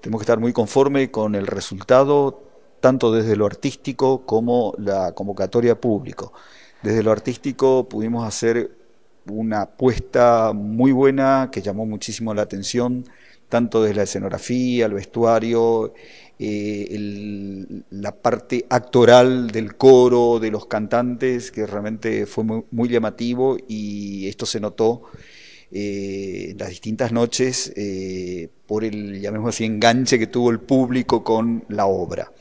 Tenemos que estar muy conforme con el resultado, tanto desde lo artístico como la convocatoria público. Desde lo artístico pudimos hacer una apuesta muy buena que llamó muchísimo la atención, tanto desde la escenografía, el vestuario, eh, la parte actoral del coro, de los cantantes, que realmente fue muy llamativo y esto se notó eh, las distintas noches eh, por el, llamemos así, enganche que tuvo el público con la obra.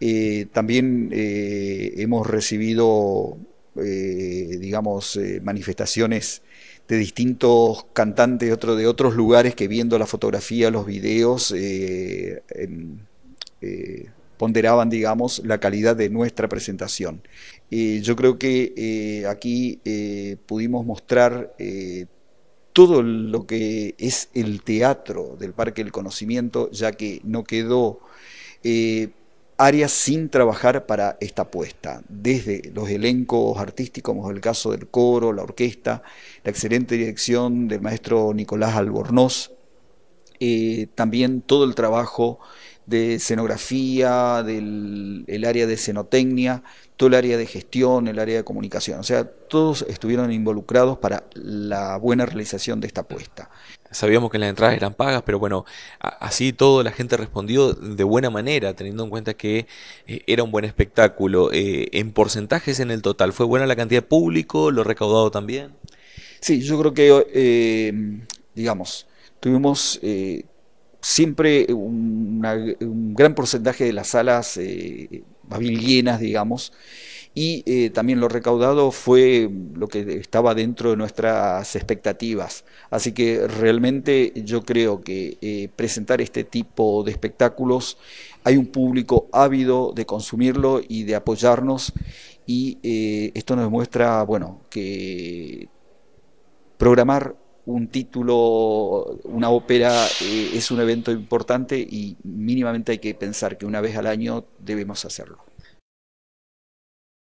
Eh, también eh, hemos recibido, digamos, manifestaciones de distintos cantantes otro, de otros lugares que viendo la fotografía, los videos, ponderaban, digamos, la calidad de nuestra presentación. yo creo que aquí pudimos mostrar todo lo que es el teatro del Parque del Conocimiento, ya que no quedó eh, área sin trabajar para esta apuesta, desde los elencos artísticos, como el caso del coro, la orquesta, la excelente dirección del maestro Nicolás Albornoz, eh, también todo el trabajo de escenografía, del área de escenotecnia, todo el área de gestión, el área de comunicación. O sea, todos estuvieron involucrados para la buena realización de esta apuesta. Sabíamos que las entradas eran pagas, pero bueno, así toda la gente respondió de buena manera, teniendo en cuenta que eh, era un buen espectáculo. Eh, en porcentajes en el total, ¿fue buena la cantidad de público, lo recaudado también? Sí, yo creo que, digamos, Tuvimos eh, siempre un gran porcentaje de las salas eh, llenas digamos, y eh, también lo recaudado fue lo que estaba dentro de nuestras expectativas. Así que realmente yo creo que eh, presentar este tipo de espectáculos, hay un público ávido de consumirlo y de apoyarnos y esto nos muestra bueno, que programar un título, una ópera, eh, es un evento importante y mínimamente hay que pensar que una vez al año debemos hacerlo.